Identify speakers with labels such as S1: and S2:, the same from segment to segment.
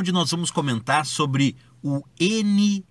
S1: onde nós vamos comentar sobre o NTFS.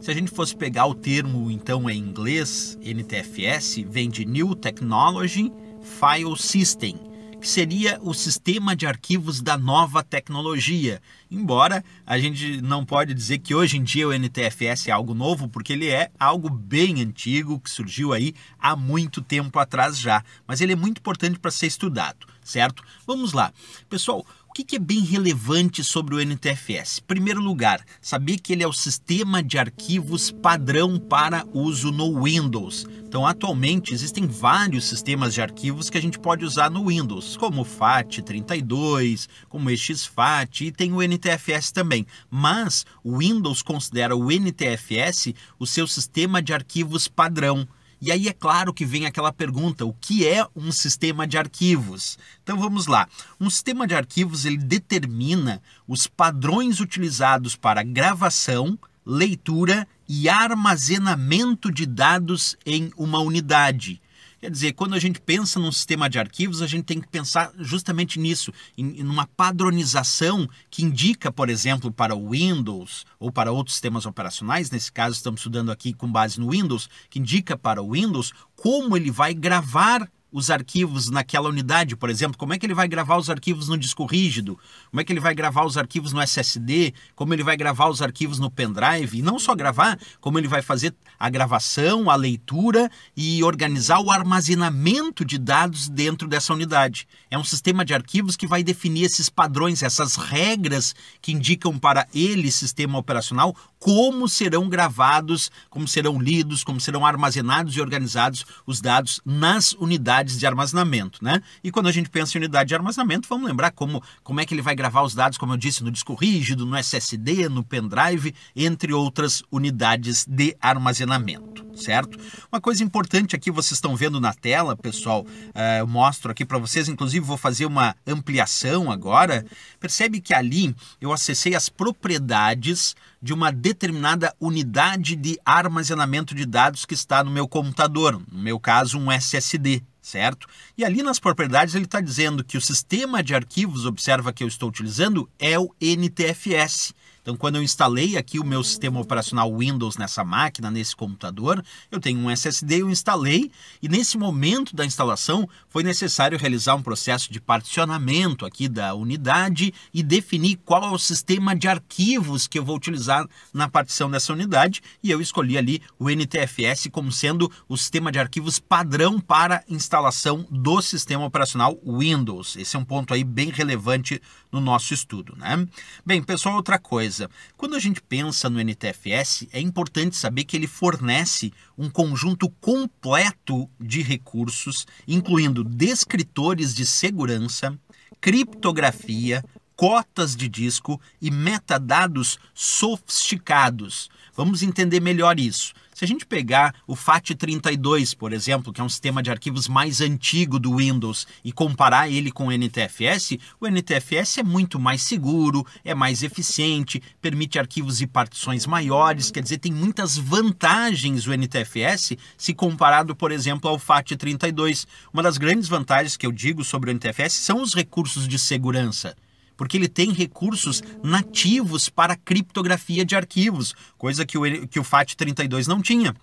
S1: Se a gente fosse pegar o termo então em inglês, NTFS vem de New Technology File System, que seria o sistema de arquivos da nova tecnologia. Embora a gente não pode dizer que hoje em dia o NTFS é algo novo, porque ele é algo bem antigo que surgiu aí há muito tempo atrás já, mas ele é muito importante para ser estudado, certo? Vamos lá. Pessoal, que, que é bem relevante sobre o NTFS? Primeiro lugar, saber que ele é o sistema de arquivos padrão para uso no Windows. Então, atualmente existem vários sistemas de arquivos que a gente pode usar no Windows, como o FAT32, como o EXFAT e tem o NTFS também. Mas o Windows considera o NTFS o seu sistema de arquivos padrão. E aí é claro que vem aquela pergunta, o que é um sistema de arquivos? Então vamos lá. Um sistema de arquivos ele determina os padrões utilizados para gravação, leitura e armazenamento de dados em uma unidade. Quer dizer, quando a gente pensa num sistema de arquivos, a gente tem que pensar justamente nisso, em, em uma padronização que indica, por exemplo, para o Windows ou para outros sistemas operacionais, nesse caso estamos estudando aqui com base no Windows, que indica para o Windows como ele vai gravar os arquivos naquela unidade, por exemplo? Como é que ele vai gravar os arquivos no disco rígido? Como é que ele vai gravar os arquivos no SSD? Como ele vai gravar os arquivos no pendrive? E não só gravar, como ele vai fazer a gravação, a leitura e organizar o armazenamento de dados dentro dessa unidade. É um sistema de arquivos que vai definir esses padrões, essas regras que indicam para ele, sistema operacional, como serão gravados, como serão lidos, como serão armazenados e organizados os dados nas unidades unidades de armazenamento, né? E quando a gente pensa em unidade de armazenamento, vamos lembrar como, como é que ele vai gravar os dados, como eu disse, no disco rígido, no SSD, no pendrive, entre outras unidades de armazenamento, certo? Uma coisa importante aqui, vocês estão vendo na tela, pessoal, é, eu mostro aqui para vocês, inclusive vou fazer uma ampliação agora. Percebe que ali eu acessei as propriedades de uma determinada unidade de armazenamento de dados que está no meu computador, no meu caso um SSD, certo? E ali nas propriedades ele está dizendo que o sistema de arquivos, observa que eu estou utilizando, é o NTFS. Então, quando eu instalei aqui o meu sistema operacional Windows nessa máquina, nesse computador, eu tenho um SSD, eu instalei e nesse momento da instalação foi necessário realizar um processo de particionamento aqui da unidade e definir qual é o sistema de arquivos que eu vou utilizar na partição dessa unidade e eu escolhi ali o NTFS como sendo o sistema de arquivos padrão para instalação do sistema operacional Windows. Esse é um ponto aí bem relevante no nosso estudo, né? Bem, pessoal, outra coisa. Quando a gente pensa no NTFS, é importante saber que ele fornece um conjunto completo de recursos, incluindo descritores de segurança, criptografia, cotas de disco e metadados sofisticados. Vamos entender melhor isso. Se a gente pegar o FAT32, por exemplo, que é um sistema de arquivos mais antigo do Windows, e comparar ele com o NTFS, o NTFS é muito mais seguro, é mais eficiente, permite arquivos e partições maiores, quer dizer, tem muitas vantagens o NTFS se comparado, por exemplo, ao FAT32. Uma das grandes vantagens que eu digo sobre o NTFS são os recursos de segurança porque ele tem recursos nativos para criptografia de arquivos, coisa que o, que o FAT32 não tinha.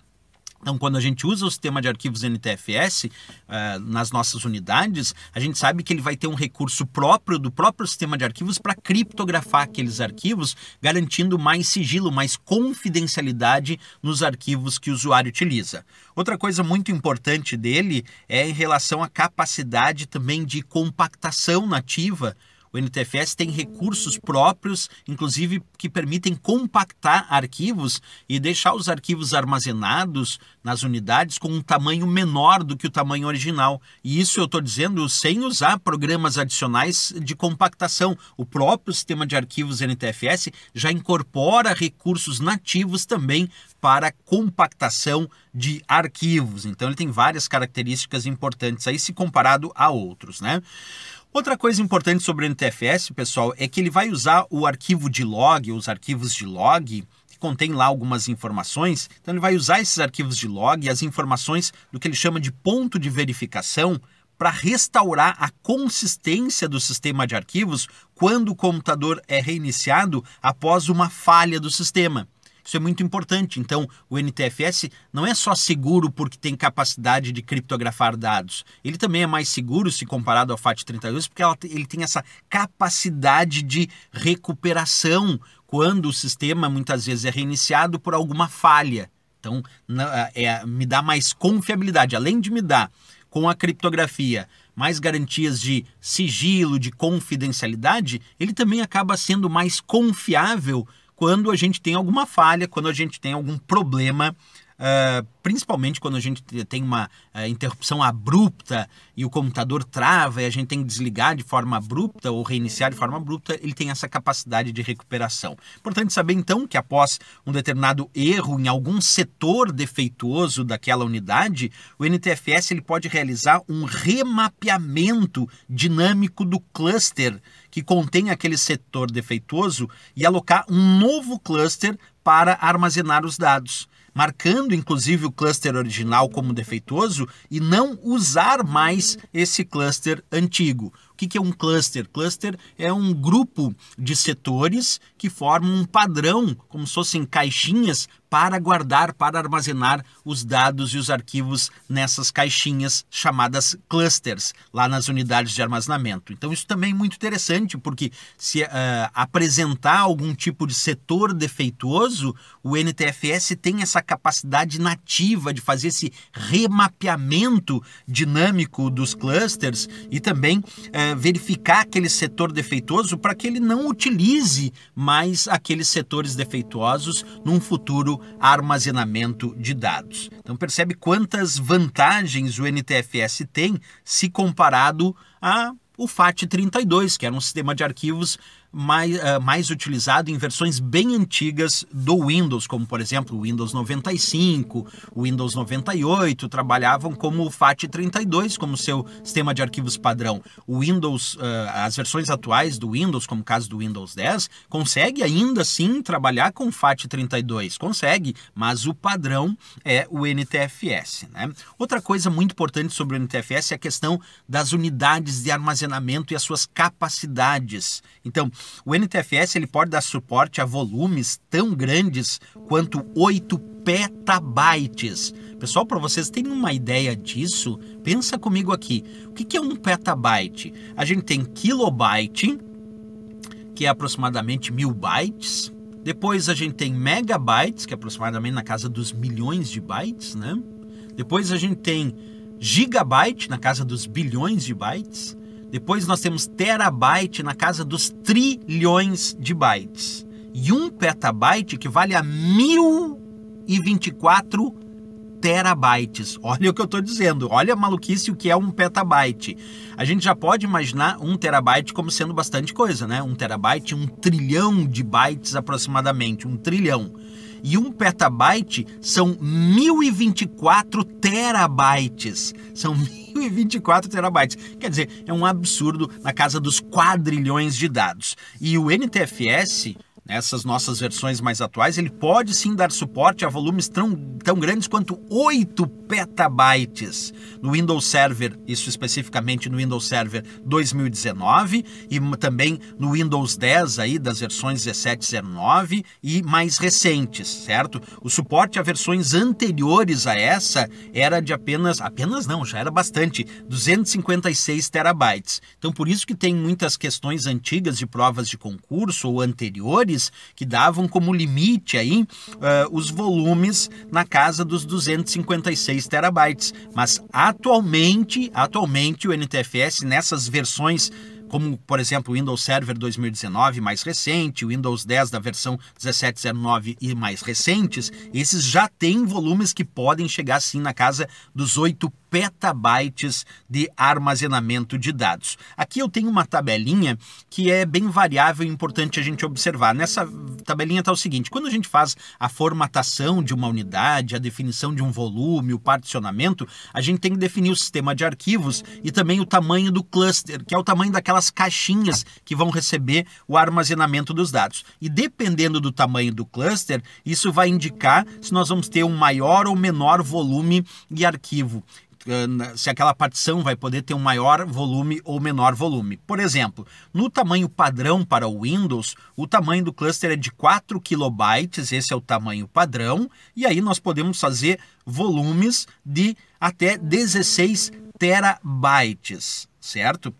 S1: Então, quando a gente usa o sistema de arquivos NTFS uh, eh, nas nossas unidades, a gente sabe que ele vai ter um recurso próprio do próprio sistema de arquivos para criptografar aqueles arquivos, garantindo mais sigilo, mais confidencialidade nos arquivos que o usuário utiliza. Outra coisa muito importante dele é em relação à capacidade também de compactação nativa o NTFS tem recursos próprios, inclusive que permitem compactar arquivos e deixar os arquivos armazenados nas unidades com um tamanho menor do que o tamanho original. E isso eu estou dizendo sem usar programas adicionais de compactação. O próprio sistema de arquivos NTFS já incorpora recursos nativos também para compactação de arquivos. Então ele tem várias características importantes aí se comparado a outros, né? Outra coisa importante sobre o NTFS, pessoal, é que ele vai usar o arquivo de log, os arquivos de log, que contém lá algumas informações. Então ele vai usar esses arquivos de log e as informações do que ele chama de ponto de verificação para restaurar a consistência do sistema de arquivos quando o computador é reiniciado após uma falha do sistema. Isso é muito importante. Então, o NTFS não é só seguro porque tem capacidade de criptografar dados. Ele também é mais seguro se comparado ao FAT32 porque ela, ele tem essa capacidade de recuperação quando o sistema muitas vezes é reiniciado por alguma falha. Então, é, me dá mais confiabilidade. Além de me dar com a criptografia mais garantias de sigilo, de confidencialidade, ele também acaba sendo mais confiável quando a gente tem alguma falha, quando a gente tem algum problema Uh, principalmente quando a gente tem uma uh, interrupção abrupta e o computador trava e a gente tem que desligar de forma abrupta ou reiniciar de forma abrupta, ele tem essa capacidade de recuperação. Importante saber então que após um determinado erro em algum setor defeituoso daquela unidade, o NTFS ele pode realizar um remapeamento dinâmico do cluster que contém aquele setor defeituoso e alocar um novo cluster para armazenar os dados marcando inclusive o cluster original como defeituoso e não usar mais esse cluster antigo. O que, que é um cluster? Cluster é um grupo de setores que formam um padrão, como se fossem caixinhas para guardar, para armazenar os dados e os arquivos nessas caixinhas chamadas clusters, lá nas unidades de armazenamento. Então, isso também é muito interessante, porque se uh, apresentar algum tipo de setor defeituoso, o NTFS tem essa capacidade nativa de fazer esse remapeamento dinâmico dos clusters e também uh, verificar aquele setor defeituoso para que ele não utilize mais aqueles setores defeituosos num futuro armazenamento de dados. Então percebe quantas vantagens o NTFS tem se comparado a o FAT32, que era um sistema de arquivos mais, uh, mais utilizado em versões bem antigas do Windows, como por exemplo o Windows 95, o Windows 98, trabalhavam como o FAT32 como seu sistema de arquivos padrão. O Windows, uh, as versões atuais do Windows, como o caso do Windows 10, consegue ainda sim trabalhar com FAT32, consegue, mas o padrão é o NTFS. Né? Outra coisa muito importante sobre o NTFS é a questão das unidades de armazenamento e as suas capacidades. Então, o NTFS ele pode dar suporte a volumes tão grandes quanto 8 petabytes. Pessoal, para vocês terem uma ideia disso, pensa comigo aqui. O que é um petabyte? A gente tem kilobyte, que é aproximadamente mil bytes. Depois a gente tem megabytes, que é aproximadamente na casa dos milhões de bytes, né? Depois a gente tem gigabyte, na casa dos bilhões de bytes. Depois nós temos terabyte na casa dos trilhões de bytes. E um petabyte equivale a 1024 terabytes. Olha o que eu estou dizendo, olha a maluquice o que é um petabyte. A gente já pode imaginar um terabyte como sendo bastante coisa, né? Um terabyte, um trilhão de bytes aproximadamente, um trilhão e um petabyte são 1024 terabytes. São 1024 terabytes. Quer dizer, é um absurdo na casa dos quadrilhões de dados. E o NTFS, nessas nossas versões mais atuais, ele pode sim dar suporte a volumes tão, tão grandes quanto 8 petabytes no Windows Server, isso especificamente no Windows Server 2019 e também no Windows 10 aí das versões 17, 19 e mais recentes, certo? O suporte a versões anteriores a essa era de apenas, apenas não, já era bastante, 256 terabytes. Então por isso que tem muitas questões antigas de provas de concurso ou anteriores que davam como limite aí uh, os volumes na casa dos 256 6 terabytes, mas atualmente, atualmente o NTFS nessas versões como por exemplo o Windows Server 2019 mais recente, o Windows 10 da versão 1709 e mais recentes, esses já têm volumes que podem chegar sim na casa dos 8 petabytes de armazenamento de dados. Aqui eu tenho uma tabelinha que é bem variável e importante a gente observar. Nessa tabelinha está o seguinte: quando a gente faz a formatação de uma unidade, a definição de um volume, o particionamento, a gente tem que definir o sistema de arquivos e também o tamanho do cluster, que é o tamanho daquelas caixinhas que vão receber o armazenamento dos dados. E dependendo do tamanho do cluster, isso vai indicar se nós vamos ter um maior ou menor volume de arquivo se aquela partição vai poder ter um maior volume ou menor volume. Por exemplo, no tamanho padrão para o Windows, o tamanho do cluster é de 4 kilobytes, esse é o tamanho padrão, e aí nós podemos fazer volumes de até 16 terabytes, certo?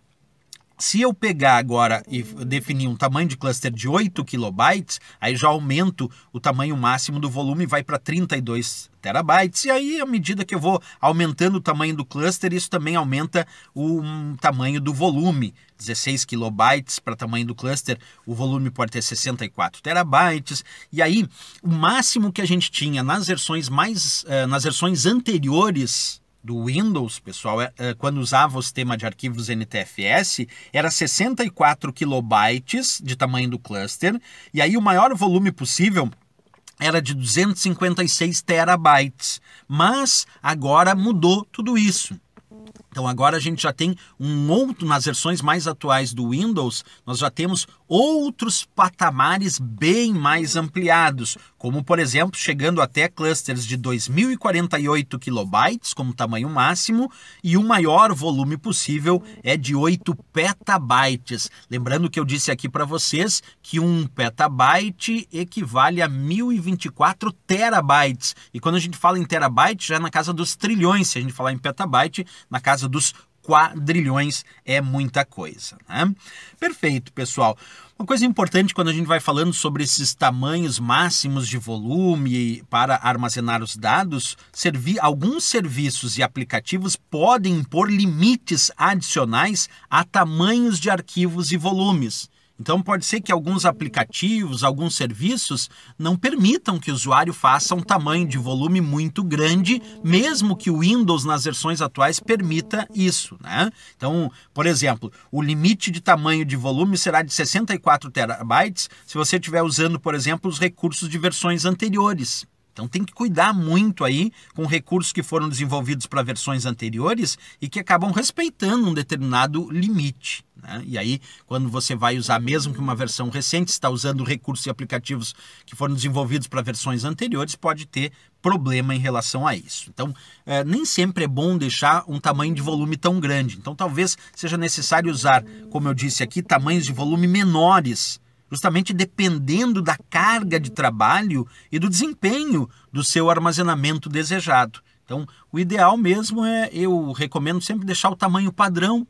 S1: Se eu pegar agora e definir um tamanho de cluster de 8 kilobytes, aí já aumento o tamanho máximo do volume, vai para 32 terabytes. E aí, à medida que eu vou aumentando o tamanho do cluster, isso também aumenta o um, tamanho do volume. 16 kilobytes para tamanho do cluster, o volume pode ter 64 terabytes. E aí, o máximo que a gente tinha nas versões mais, uh, nas versões anteriores do Windows, pessoal, é, é, quando usava o sistema de arquivos NTFS, era 64 kilobytes de tamanho do cluster, e aí o maior volume possível era de 256 terabytes. Mas agora mudou tudo isso. Então agora a gente já tem um outro, nas versões mais atuais do Windows, nós já temos outros patamares bem mais ampliados, como por exemplo chegando até clusters de 2048 kilobytes como tamanho máximo e o maior volume possível é de 8 petabytes. Lembrando que eu disse aqui para vocês que um petabyte equivale a 1024 terabytes. E quando a gente fala em terabyte já é na casa dos trilhões, se a gente falar em petabyte, na casa dos quadrilhões é muita coisa. Né? Perfeito, pessoal. Uma coisa importante quando a gente vai falando sobre esses tamanhos máximos de volume para armazenar os dados, servi alguns serviços e aplicativos podem impor limites adicionais a tamanhos de arquivos e volumes. Então pode ser que alguns aplicativos, alguns serviços não permitam que o usuário faça um tamanho de volume muito grande, mesmo que o Windows nas versões atuais permita isso, né? Então, por exemplo, o limite de tamanho de volume será de 64 terabytes se você estiver usando, por exemplo, os recursos de versões anteriores. Então tem que cuidar muito aí com recursos que foram desenvolvidos para versões anteriores e que acabam respeitando um determinado limite. Né? E aí, quando você vai usar, mesmo que uma versão recente, está usando recursos e aplicativos que foram desenvolvidos para versões anteriores, pode ter problema em relação a isso. Então, é, nem sempre é bom deixar um tamanho de volume tão grande. Então, talvez seja necessário usar, como eu disse aqui, tamanhos de volume menores justamente dependendo da carga de trabalho e do desempenho do seu armazenamento desejado. Então, o ideal mesmo é, eu recomendo sempre deixar o tamanho padrão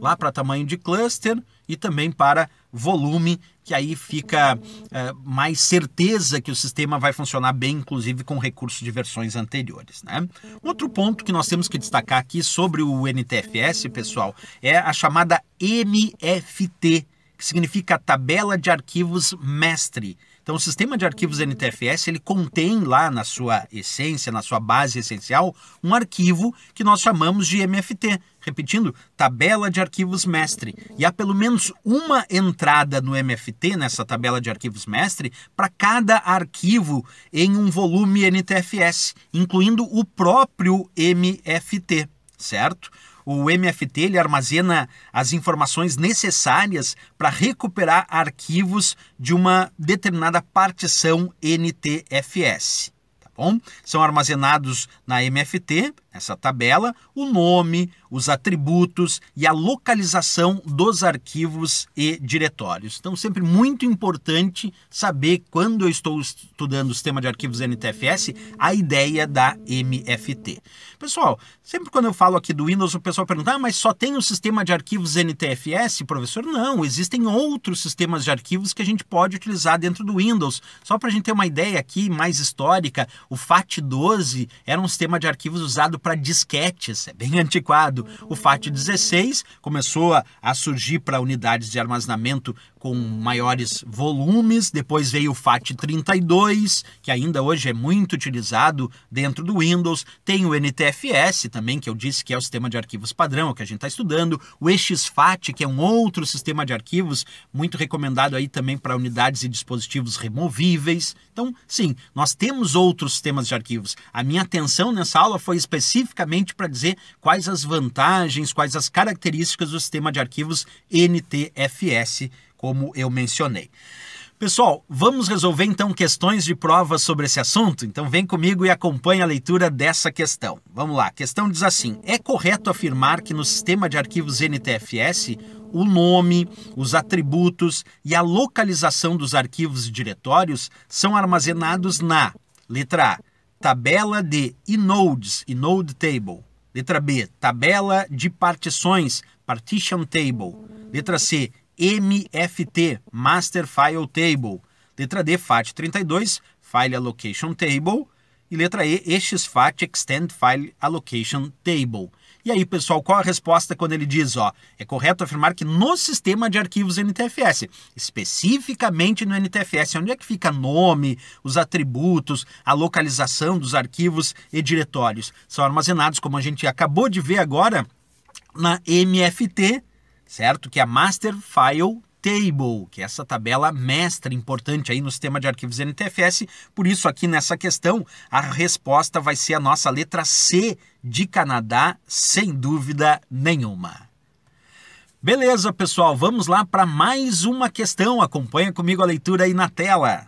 S1: lá para tamanho de cluster e também para volume, que aí fica é, mais certeza que o sistema vai funcionar bem, inclusive com recursos de versões anteriores. Né? Outro ponto que nós temos que destacar aqui sobre o NTFS, pessoal, é a chamada MFT que significa tabela de arquivos mestre. Então, o sistema de arquivos NTFS ele contém lá na sua essência, na sua base essencial, um arquivo que nós chamamos de MFT. Repetindo, tabela de arquivos mestre. E há pelo menos uma entrada no MFT, nessa tabela de arquivos mestre, para cada arquivo em um volume NTFS, incluindo o próprio MFT, certo? O MFT ele armazena as informações necessárias para recuperar arquivos de uma determinada partição NTFS. Tá bom? São armazenados na MFT essa tabela, o nome, os atributos e a localização dos arquivos e diretórios. Então, sempre muito importante saber, quando eu estou estudando o sistema de arquivos NTFS, a ideia da MFT. Pessoal, sempre quando eu falo aqui do Windows, o pessoal pergunta, ah, mas só tem o sistema de arquivos NTFS, professor? Não, existem outros sistemas de arquivos que a gente pode utilizar dentro do Windows. Só para a gente ter uma ideia aqui mais histórica, o FAT12 era um sistema de arquivos usado para disquetes, é bem antiquado. O FAT-16 começou a surgir para unidades de armazenamento com maiores volumes, depois veio o FAT32, que ainda hoje é muito utilizado dentro do Windows, tem o NTFS também, que eu disse que é o sistema de arquivos padrão, que a gente está estudando, o EXFAT, que é um outro sistema de arquivos muito recomendado aí também para unidades e dispositivos removíveis. Então, sim, nós temos outros sistemas de arquivos. A minha atenção nessa aula foi especificamente para dizer quais as vantagens, quais as características do sistema de arquivos NTFS como eu mencionei. Pessoal, vamos resolver então questões de prova sobre esse assunto? Então vem comigo e acompanhe a leitura dessa questão. Vamos lá, a questão diz assim: é correto afirmar que no sistema de arquivos NTFS o nome, os atributos e a localização dos arquivos e diretórios são armazenados na letra A, tabela de inodes, inode table. Letra B, tabela de partições, partition table. Letra C, MFT, Master File Table. Letra D, FAT32, File Allocation Table. E letra E, EXFAT, Extend File Allocation Table. E aí, pessoal, qual a resposta quando ele diz, ó, é correto afirmar que no sistema de arquivos NTFS, especificamente no NTFS, onde é que fica nome, os atributos, a localização dos arquivos e diretórios, são armazenados, como a gente acabou de ver agora, na MFT, certo? Que é a Master File Table, que é essa tabela mestra importante aí no sistema de arquivos NTFS. Por isso, aqui nessa questão, a resposta vai ser a nossa letra C de Canadá, sem dúvida nenhuma. Beleza, pessoal, vamos lá para mais uma questão. Acompanha comigo a leitura aí na tela. A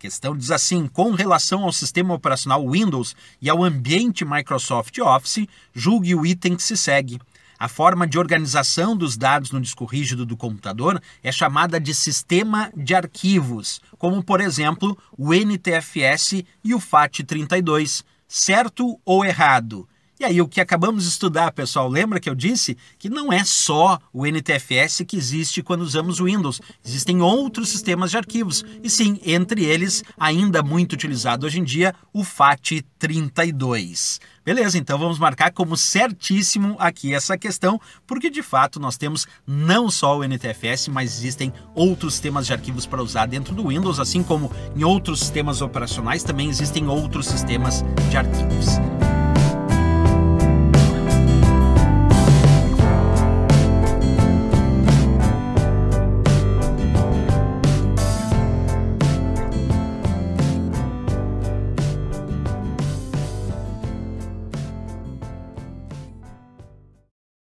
S1: questão diz assim: com relação ao sistema operacional Windows e ao ambiente Microsoft Office, julgue o item que se segue. A forma de organização dos dados no disco rígido do computador é chamada de sistema de arquivos, como por exemplo o NTFS e o FAT32. Certo ou errado? E aí, o que acabamos de estudar, pessoal, lembra que eu disse que não é só o NTFS que existe quando usamos o Windows. Existem outros sistemas de arquivos, e sim, entre eles, ainda muito utilizado hoje em dia, o FAT32. Beleza, então vamos marcar como certíssimo aqui essa questão, porque de fato nós temos não só o NTFS, mas existem outros sistemas de arquivos para usar dentro do Windows, assim como em outros sistemas operacionais também existem outros sistemas de arquivos.